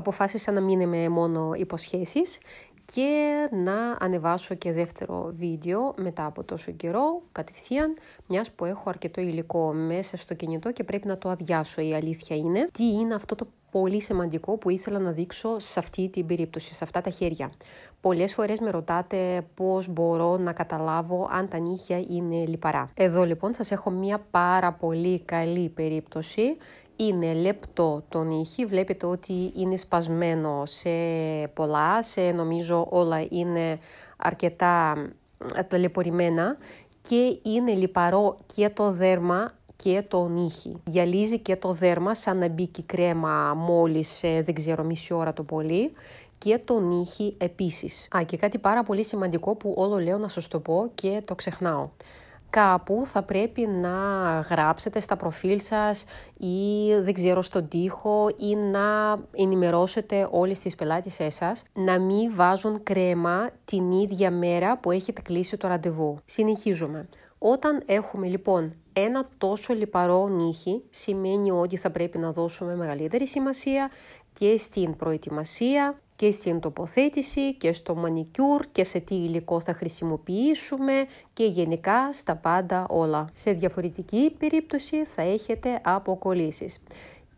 αποφάσισα να μην είμαι μόνο υποσχέσεις και να ανεβάσω και δεύτερο βίντεο μετά από τόσο καιρό, κατευθείαν, μιας που έχω αρκετό υλικό μέσα στο κινητό και πρέπει να το αδειάσω, η αλήθεια είναι. Τι είναι αυτό το πολύ σημαντικό που ήθελα να δείξω σε αυτή την περίπτωση, σε αυτά τα χέρια. Πολλές φορές με ρωτάτε πώς μπορώ να καταλάβω αν τα νύχια είναι λιπαρά. Εδώ λοιπόν σας έχω μια πάρα πολύ καλή περίπτωση είναι λεπτό το νύχι, βλέπετε ότι είναι σπασμένο σε πολλά, σε νομίζω όλα είναι αρκετά ταλαιπωρημένα και είναι λιπαρό και το δέρμα και το νύχι. Γυαλίζει και το δέρμα σαν να μπήκε κρέμα μόλις ε, δεν ξέρω μισή ώρα το πολύ και το νύχι επίσης. Α και κάτι πάρα πολύ σημαντικό που όλο λέω να σας το πω και το ξεχνάω κάπου θα πρέπει να γράψετε στα προφίλ σας ή δεν ξέρω στον τοίχο ή να ενημερώσετε όλες τις πελάτες σας να μην βάζουν κρέμα την ίδια μέρα που έχετε κλείσει το ραντεβού. Συνεχίζουμε. Όταν έχουμε λοιπόν ένα τόσο λιπαρό νύχι σημαίνει ότι θα πρέπει να δώσουμε μεγαλύτερη σημασία και στην προετοιμασία και στην τοποθέτηση και στο μανικιούρ και σε τι υλικό θα χρησιμοποιήσουμε και γενικά στα πάντα όλα. Σε διαφορετική περίπτωση θα έχετε αποκολλήσεις.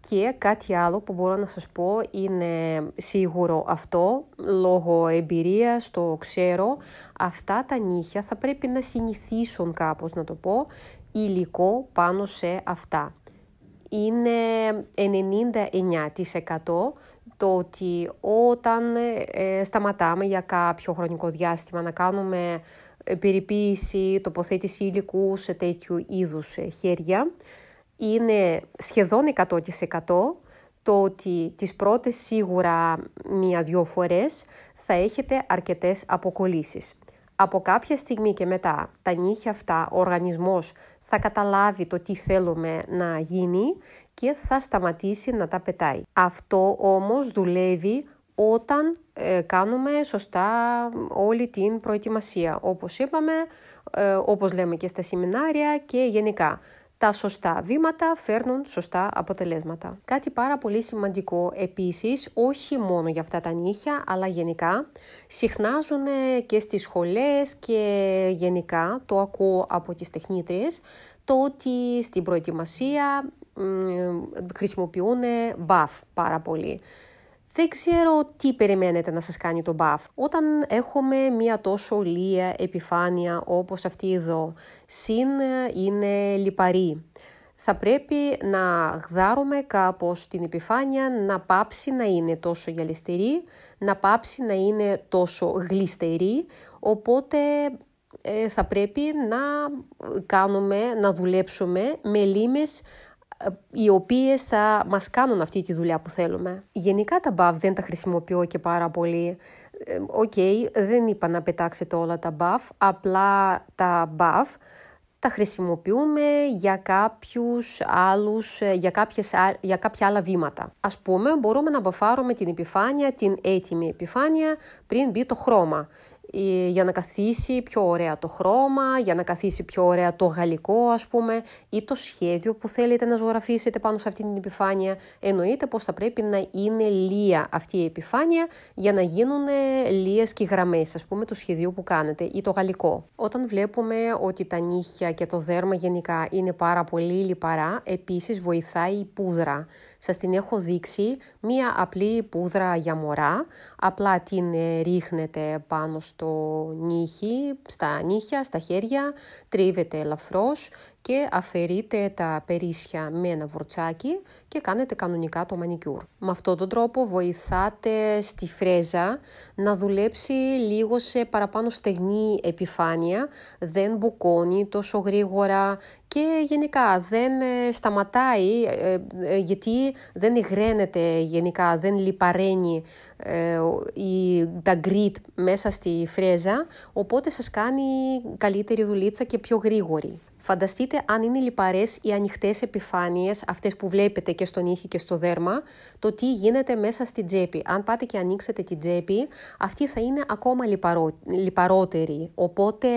Και κάτι άλλο που μπορώ να σας πω είναι σίγουρο αυτό, λόγω εμπειρίας το ξέρω, αυτά τα νύχια θα πρέπει να συνηθίσουν κάπως να το πω, υλικό πάνω σε αυτά. Είναι 99% το ότι όταν ε, σταματάμε για κάποιο χρονικό διάστημα να κάνουμε ε, περιποίηση, τοποθέτηση υλικού σε τέτοιου είδους ε, χέρια, είναι σχεδόν 100% το ότι τις πρώτες σίγουρα μία-δυο φορές θα έχετε αρκετές αποκολλήσεις. Από κάποια στιγμή και μετά τα νύχια αυτά ο οργανισμός θα καταλάβει το τι θέλουμε να γίνει και θα σταματήσει να τα πετάει. Αυτό όμως δουλεύει όταν ε, κάνουμε σωστά όλη την προετοιμασία, όπως είπαμε, ε, όπως λέμε και στα σεμινάρια και γενικά. Τα σωστά βήματα φέρνουν σωστά αποτελέσματα. Κάτι πάρα πολύ σημαντικό επίσης, όχι μόνο για αυτά τα νύχια, αλλά γενικά, συχνάζουν ε, και στις σχολές και γενικά, το ακούω από τις τεχνίτριες, το ότι στην προετοιμασία ε, χρησιμοποιούν buff πάρα πολύ. Δεν ξέρω τι περιμένετε να σας κάνει το μπαφ. Όταν έχουμε μία τόσο λία επιφάνεια όπως αυτή εδώ, συν ε, είναι λιπαρή, θα πρέπει να γδάρουμε κάπως την επιφάνεια να πάψει να είναι τόσο γυαλιστερή, να πάψει να είναι τόσο γλιστερή, οπότε ε, θα πρέπει να κάνουμε, να δουλέψουμε με λίμες οι οποίες θα μας κάνουν αυτή τη δουλειά που θέλουμε. Γενικά τα buff δεν τα χρησιμοποιώ και πάρα πολύ. Ε, οκ, δεν είπα να πετάξετε όλα τα buff, απλά τα buff τα χρησιμοποιούμε για, κάποιους άλλους, ε, για, κάποιες, για κάποια άλλα βήματα. Ας πούμε, μπορούμε να μπαφάρουμε την επιφάνεια, την έτοιμη επιφάνεια πριν μπει το χρώμα για να καθίσει πιο ωραία το χρώμα, για να καθίσει πιο ωραία το γαλλικό ας πούμε ή το σχέδιο που θέλετε να ζωγραφίσετε πάνω σε αυτή την επιφάνεια. Εννοείται πως θα πρέπει να είναι λία αυτή η επιφάνεια για να γίνουν ε, λίες και γραμμές ας πούμε του σχεδίου που κάνετε ή το γαλλικό. Όταν βλέπουμε ότι τα νύχια και το δέρμα γενικά είναι πάρα πολύ λιπαρά, επίσης βοηθάει η πούδρα. Σας την έχω δείξει, μία απλή πούδρα για μωρά, απλά την ε, ρίχνετε πάνω στο νύχι, στα νύχια, στα χέρια, τρίβετε ελαφρώς και αφαιρείτε τα περίσσια με ένα βουρτσάκι και κάνετε κανονικά το μανικιούρ. Με αυτόν τον τρόπο βοηθάτε στη φρέζα να δουλέψει λίγο σε παραπάνω στεγνή επιφάνεια, δεν μπουκώνει τόσο γρήγορα και γενικά δεν ε, σταματάει ε, ε, γιατί δεν υγραίνεται γενικά, δεν λιπαραίνει η, τα γκριτ μέσα στη φρέζα, οπότε σας κάνει καλύτερη δουλίτσα και πιο γρήγορη. Φανταστείτε αν είναι λιπαρές οι ανοιχτές επιφάνειες, αυτές που βλέπετε και στον ήχη και στο δέρμα, το τι γίνεται μέσα στην τσέπη. Αν πάτε και ανοίξετε την τσέπη, αυτή θα είναι ακόμα λιπαρότερη. Οπότε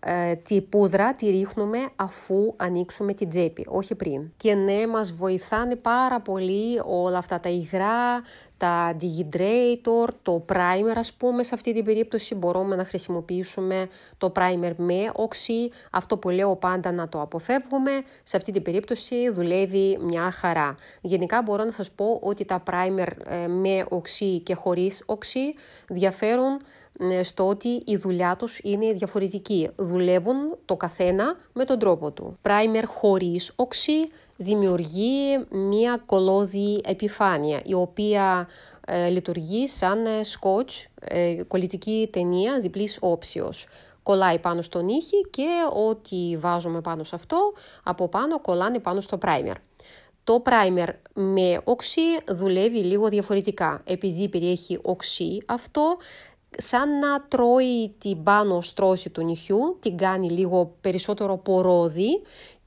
ε, τη πούδρα τη ρίχνουμε αφού ανοίξουμε την τσέπη, όχι πριν. Και ναι, μας βοηθάνε πάρα πολύ όλα αυτά τα υγρά, τα dehydrator, το primer ας πούμε σε αυτή την περίπτωση μπορούμε να χρησιμοποιήσουμε το primer με οξύ, αυτό που λέω πάντα να το αποφεύγουμε, σε αυτή την περίπτωση δουλεύει μια χαρά. Γενικά μπορώ να σας πω ότι τα primer ε, με οξύ και χωρίς οξύ διαφέρουν ε, στο ότι η δουλειά τους είναι διαφορετική. Δουλεύουν το καθένα με τον τρόπο του. Primer χωρίς οξύ δημιουργεί μία κολόδη επιφάνεια, η οποία ε, λειτουργεί σαν ε, σκότς, ε, κολλητική ταινία διπλής όψιος. Κολλάει πάνω στον νύχι και ό,τι βάζουμε πάνω σε αυτό, από πάνω κολλάνε πάνω στο πράιμερ. Το πράιμερ με οξύ δουλεύει λίγο διαφορετικά, επειδή περιέχει οξύ αυτό, σαν να τρώει την πάνω στρώση του νυχιού, την κάνει λίγο περισσότερο πορώδη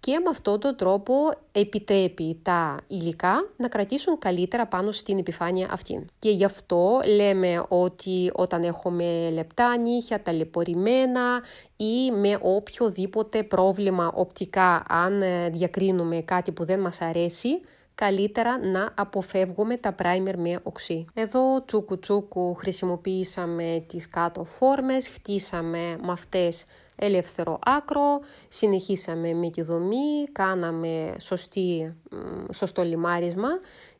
και με αυτόν τον τρόπο επιτρέπει τα υλικά να κρατήσουν καλύτερα πάνω στην επιφάνεια αυτή. Και γι' αυτό λέμε ότι όταν έχουμε λεπτά νύχια, ταλαιπωρημένα ή με οποιοδήποτε πρόβλημα οπτικά αν ε, διακρίνουμε κάτι που δεν μας αρέσει, καλύτερα να αποφεύγουμε τα primer με οξύ. Εδώ τσούκου τσούκου χρησιμοποιήσαμε τις κάτω φόρμες, χτίσαμε με αυτές ελεύθερο άκρο, συνεχίσαμε με τη δομή, κάναμε σωστή, σωστό λιμάρισμα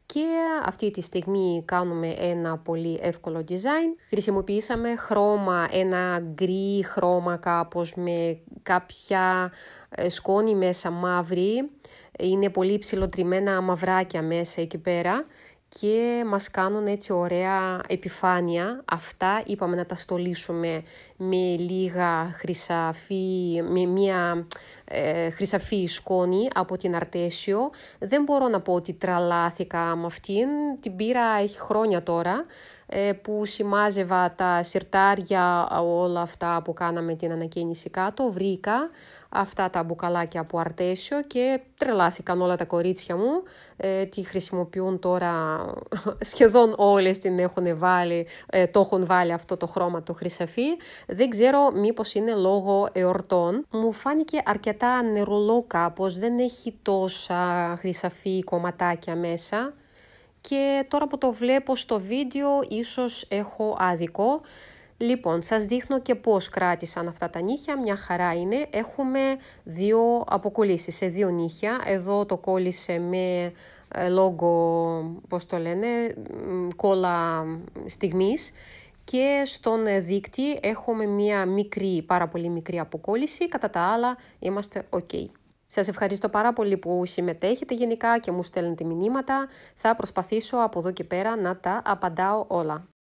και αυτή τη στιγμή κάνουμε ένα πολύ εύκολο design. Χρησιμοποιήσαμε χρώμα, ένα γκρι χρώμα κάπως με κάποια ε, σκόνη μέσα μαύρη. Είναι πολύ ψηλοτριμμένα μαυράκια μέσα εκεί πέρα και μας κάνουν έτσι ωραία επιφάνεια. Αυτά είπαμε να τα στολίσουμε με λίγα χρυσαφή, με μία ε, χρυσαφή σκόνη από την Αρτέσιο. Δεν μπορώ να πω ότι τραλάθηκα με αυτήν. Την πήρα έχει χρόνια τώρα ε, που σημάζευα τα σιρτάρια όλα αυτά που κάναμε την ανακαίνιση κάτω. Βρήκα αυτά τα μπουκαλάκια από αρτέσιο και τρελάθηκαν όλα τα κορίτσια μου. Ε, τη χρησιμοποιούν τώρα, σχεδόν όλες την έχουν βάλει, ε, το έχουν βάλει αυτό το χρώμα το χρυσαφί. Δεν ξέρω μήπως είναι λόγω εορτών. Μου φάνηκε αρκετά νερολό κάπως, δεν έχει τόσα χρυσαφή κομματάκια μέσα. Και τώρα που το βλέπω στο βίντεο ίσως έχω άδικο. Λοιπόν, σας δείχνω και πώς κράτησαν αυτά τα νύχια, μια χαρά είναι. Έχουμε δύο αποκολλήσεις σε δύο νύχια. Εδώ το κόλλησε με ε, λόγο, πώς το λένε, κόλλα στιγμής. Και στον ε, δίκτυ έχουμε μια μικρή, πάρα πολύ μικρή αποκόλληση. Κατά τα άλλα είμαστε ok. Σας ευχαριστώ πάρα πολύ που συμμετέχετε γενικά και μου στέλνετε μηνύματα. Θα προσπαθήσω από εδώ και πέρα να τα απαντάω όλα.